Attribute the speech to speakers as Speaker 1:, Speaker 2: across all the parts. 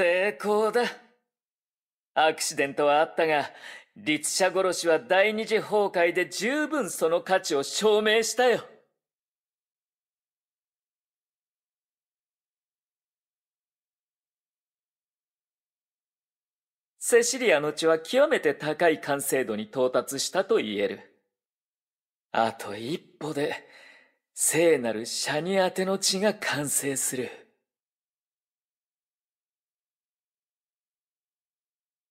Speaker 1: 成功だ。アクシデントはあったが、律者殺しは第二次崩壊で十分その価値を証明したよ。セシリアの血は極めて高い完成度に到達したと言える。あと一歩で、聖なるシャニアテの血が完成する。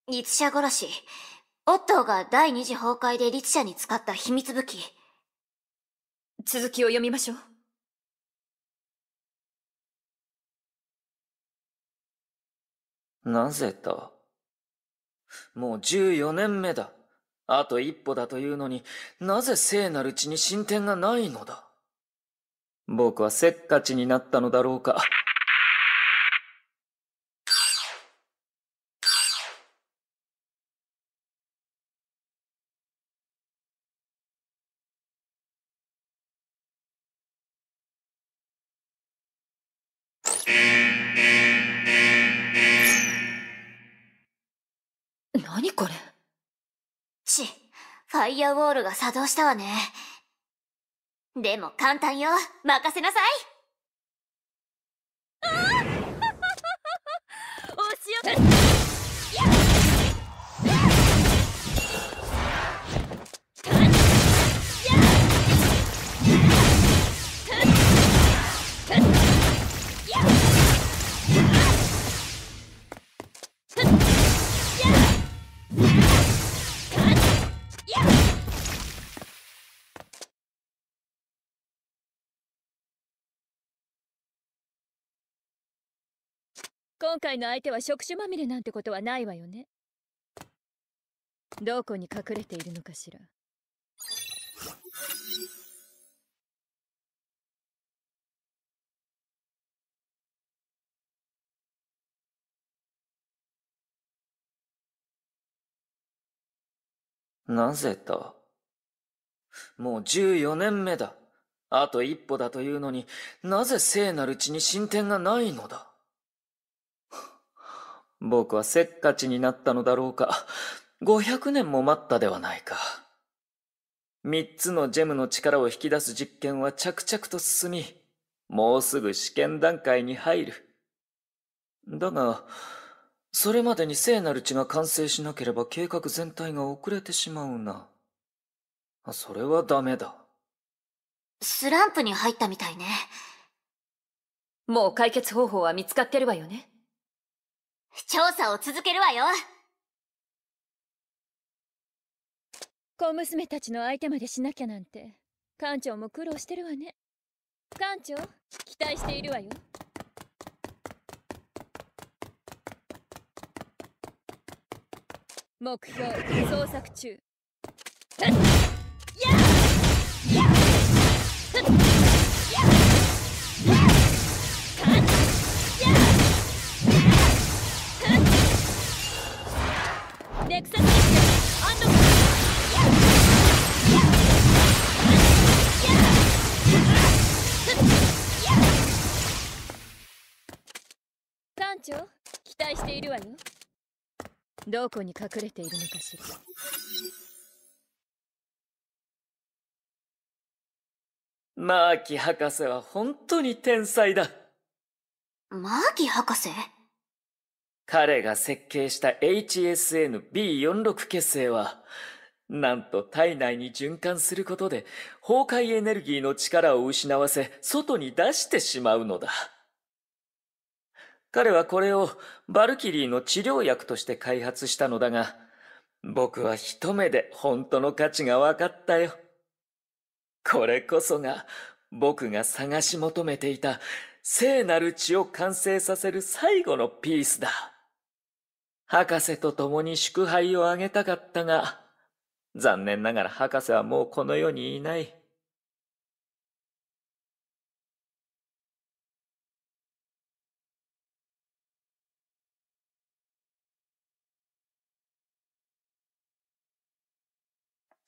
Speaker 2: 律者殺し。オットーが第二次崩壊で律者に使った秘密
Speaker 3: 武器。続きを読みましょ
Speaker 1: う。なぜだもう14年目だ。あと一歩だというのになぜ聖なる地に進展がないのだ僕はせっかちになったのだろうか。
Speaker 3: 何これ
Speaker 2: ちファイアウォールが作動したわね。でも簡単よ。任せなさい。お仕
Speaker 3: 今回の相手は触手まみれなんてことはないわよねどこに隠れているのかしら
Speaker 1: なぜだもう14年目だ。あと一歩だというのになぜ聖なる地に進展がないのだ僕はせっかちになったのだろうか。500年も待ったではないか。3つのジェムの力を引き出す実験は着々と進み、もうすぐ試験段階に入る。だが、それまでに聖なる血が完成しなければ計画全体が遅れてしまうな。それはダメだ。
Speaker 2: スランプに入ったみたいね。
Speaker 3: もう解決方法は見つかってるわよね。
Speaker 2: 調査を続けるわよ
Speaker 3: 小娘たちの相手までしなきゃなんて館長も苦労してるわね館長期待しているわよ目標捜索中長期待しているわよどこに隠れているのかしら
Speaker 1: マー博士は本当に天才だマーキ博士彼が設計した HSN-B46 結成は、なんと体内に循環することで崩壊エネルギーの力を失わせ外に出してしまうのだ。彼はこれをバルキリーの治療薬として開発したのだが、僕は一目で本当の価値が分かったよ。これこそが僕が探し求めていた聖なる血を完成させる最後のピースだ。博士と共に祝杯をあげたかったが、残念ながら博士はもうこの世にいない。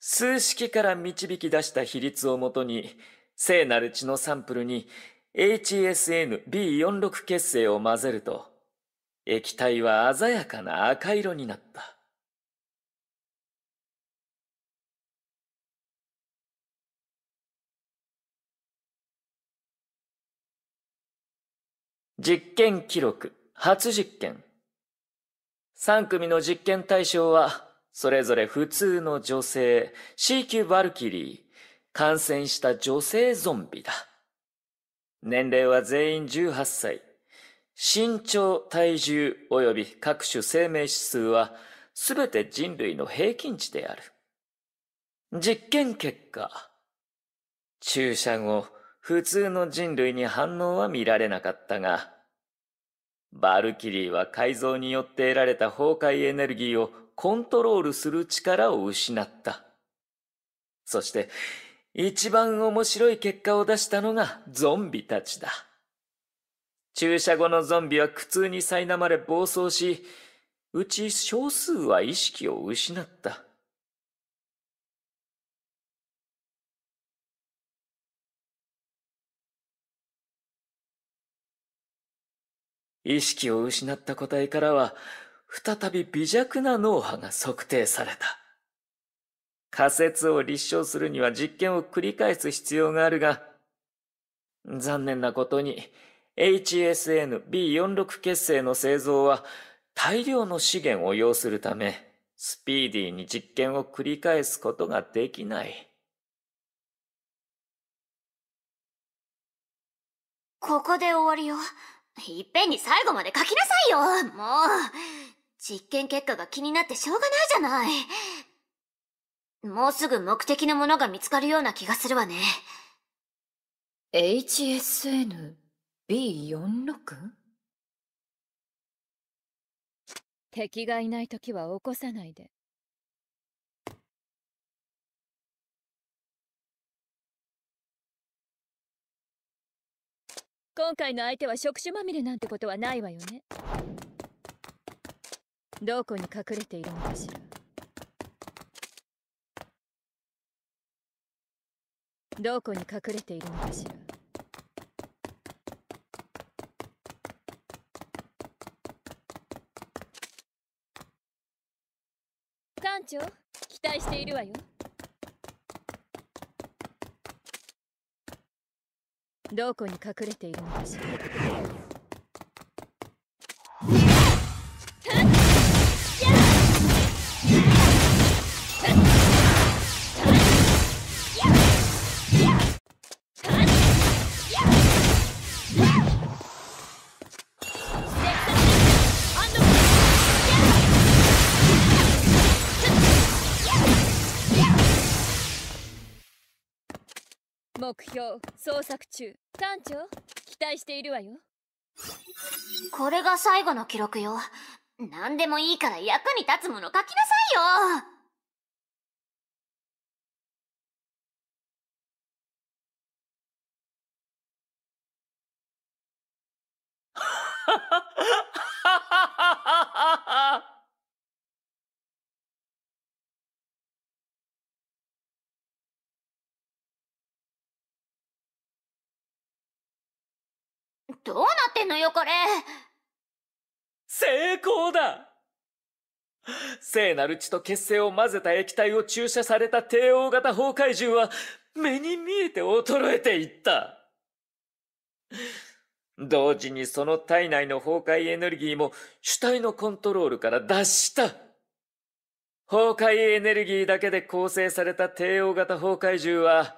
Speaker 1: 数式から導き出した比率をもとに、聖なる血のサンプルに HSNB46 血清を混ぜると、液体は鮮やかな赤色になった。実験記録、初実験。3組の実験対象は、それぞれ普通の女性、C 級バルキリー、感染した女性ゾンビだ。年齢は全員18歳。身長、体重及び各種生命指数は全て人類の平均値である。実験結果、注射後、普通の人類に反応は見られなかったが、バルキリーは改造によって得られた崩壊エネルギーをコントロールする力を失った。そして、一番面白い結果を出したのがゾンビたちだ。注射後のゾンビは苦痛に苛まれ暴走し、うち少数は意識を失った。意識を失った個体からは、再び微弱な脳波が測定された。仮説を立証するには実験を繰り返す必要があるが、残念なことに、HSN-B46 結成の製造は大量の資源を要するため、スピーディーに実験を繰り返すことができない。
Speaker 2: ここで終わりよ。いっぺんに最後まで書きなさいよもう実験結果が気になってしょうがないじゃないもうすぐ目的のものが見つかるような気がするわね。HSN
Speaker 3: B46? 敵がいない時は起こさないで。今回の相手は触手まみれなんてことはないわよねどこに隠れているのかしらどこに隠れているのかしら団長期待しているわよどこに隠れているのかしら目標捜索中艦長期待しているわよ
Speaker 2: これが最後の記録よ何でもいいから役に立つもの書きなさいよどうなってんのよこれ
Speaker 1: 成功だ聖なる血と血清を混ぜた液体を注射された帝王型崩壊獣は目に見えて衰えていった。同時にその体内の崩壊エネルギーも主体のコントロールから脱した。崩壊エネルギーだけで構成された帝王型崩壊獣は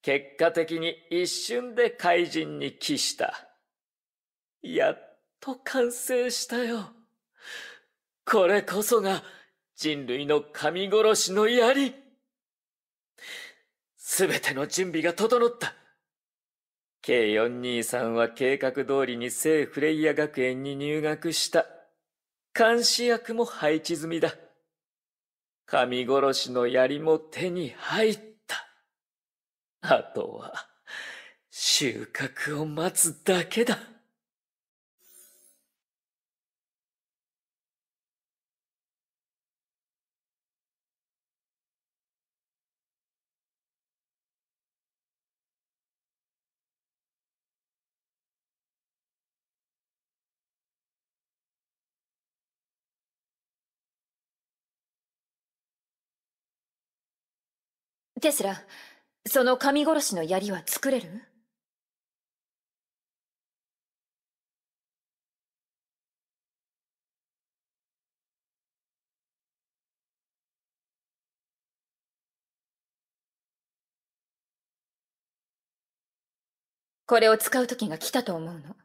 Speaker 1: 結果的に一瞬で怪人に帰した。やっと完成したよ。これこそが人類の神殺しの槍。すべての準備が整った。K423 は計画通りに聖フレイヤ学園に入学した。監視役も配置済みだ。神殺しの槍も手に入った。あとは、収穫を待つだけだ。
Speaker 3: テスラ、その神殺しの槍は作れるこれを使う時が来たと思うの。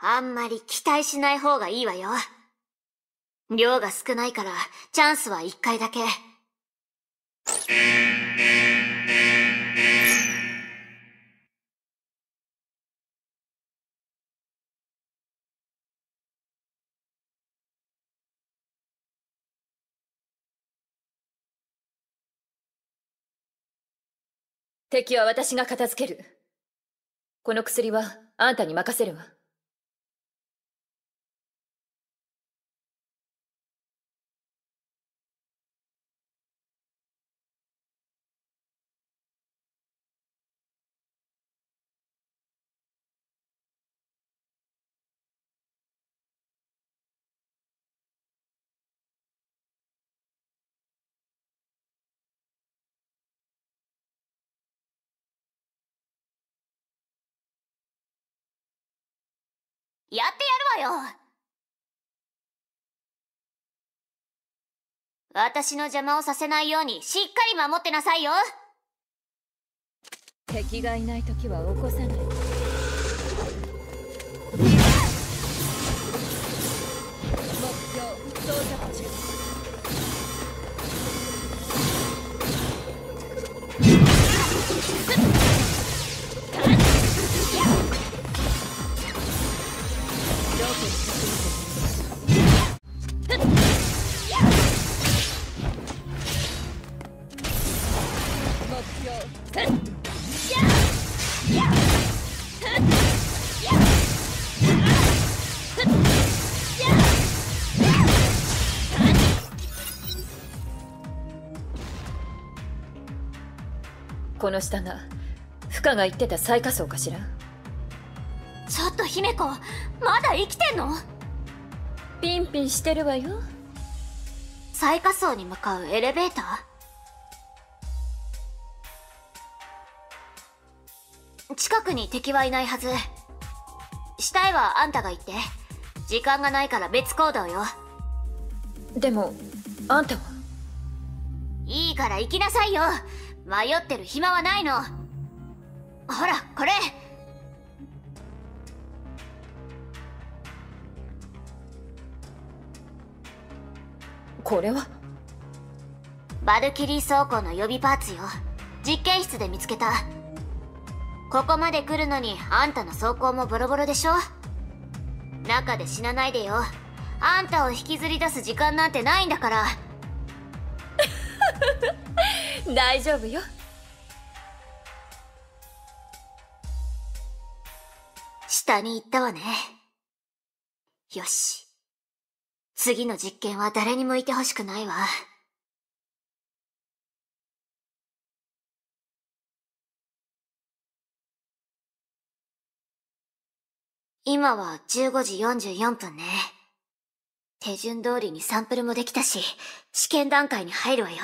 Speaker 2: あんまり期待しない方がいいわよ。量が少ないから、チャンスは一回だけ。
Speaker 3: 敵は私が片付ける。この薬はあんたに任せるわ。
Speaker 2: やってやるわよ私の邪魔をさせないようにしっかり守ってなさいよ
Speaker 3: 敵がいない時は起こさない目標到着中この下が負荷が言ってた最下層かしらちょっと姫子まだ生きてんのピンピンしてるわよ
Speaker 2: 最下層に向かうエレベーター近くに敵はいないはず死体はあんたが言って時間がないから別行動よでもあんたはいいから行きなさいよ迷ってる暇はないのほらこれこれはバルキリー倉庫の予備パーツよ実験室で見つけたここまで来るのにあんたの走行もボロボロでしょ中で死なないでよあんたを引きずり出す時間なんてないんだから 大丈夫よ下に行ったわねよし次の実験は誰にもいてほしくないわ今は15時44分ね。手順通りにサンプルもできたし、試験段階に入るわよ。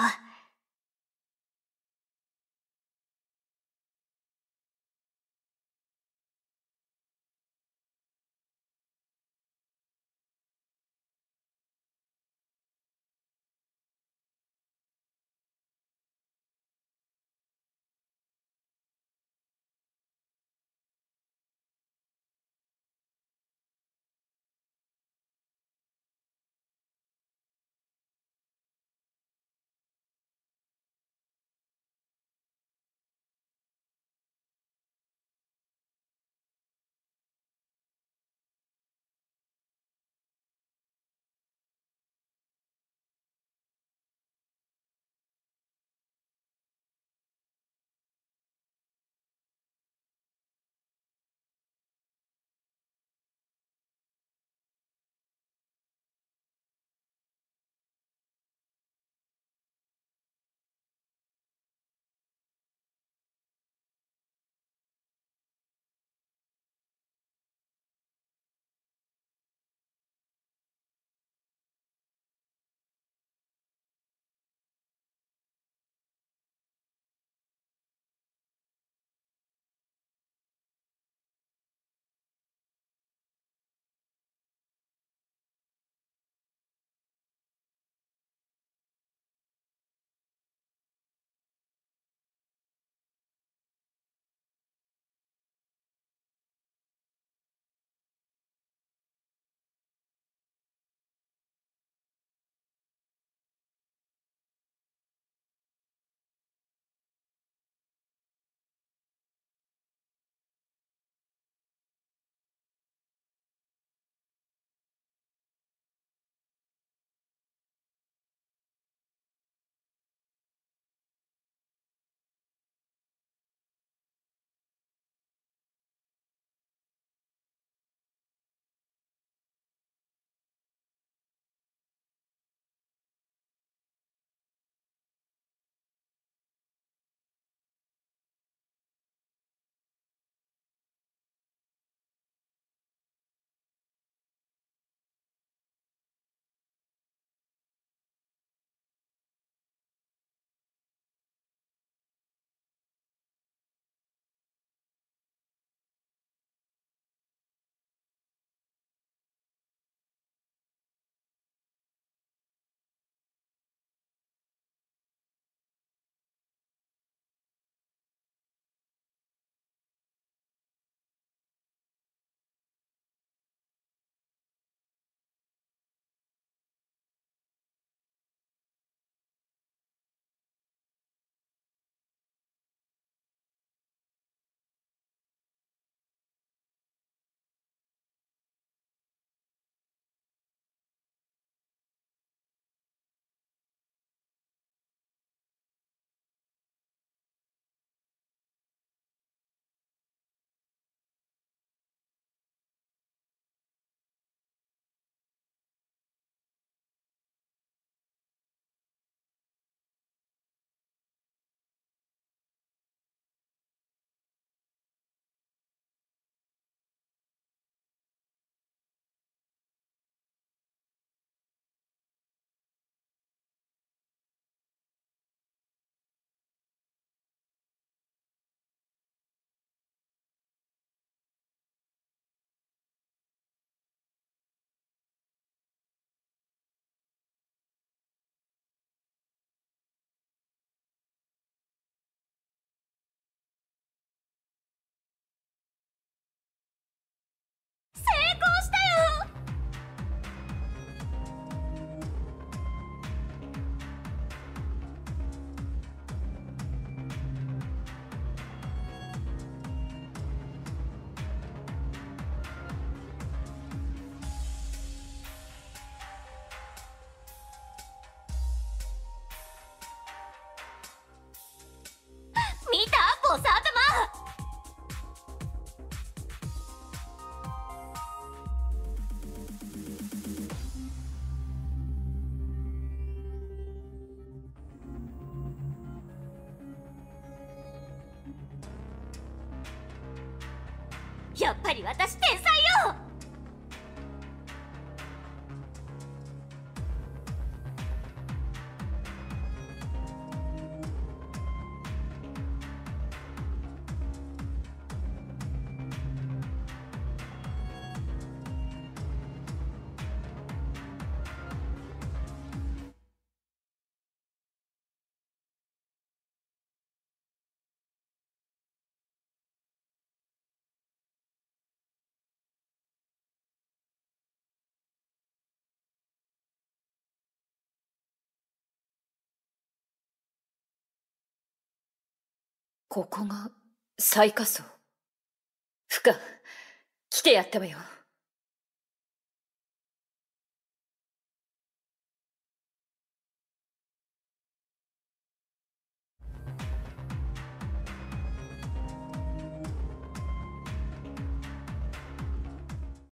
Speaker 2: やっぱり私天
Speaker 1: こ
Speaker 3: こが最下層。ふか、来てやったわよ。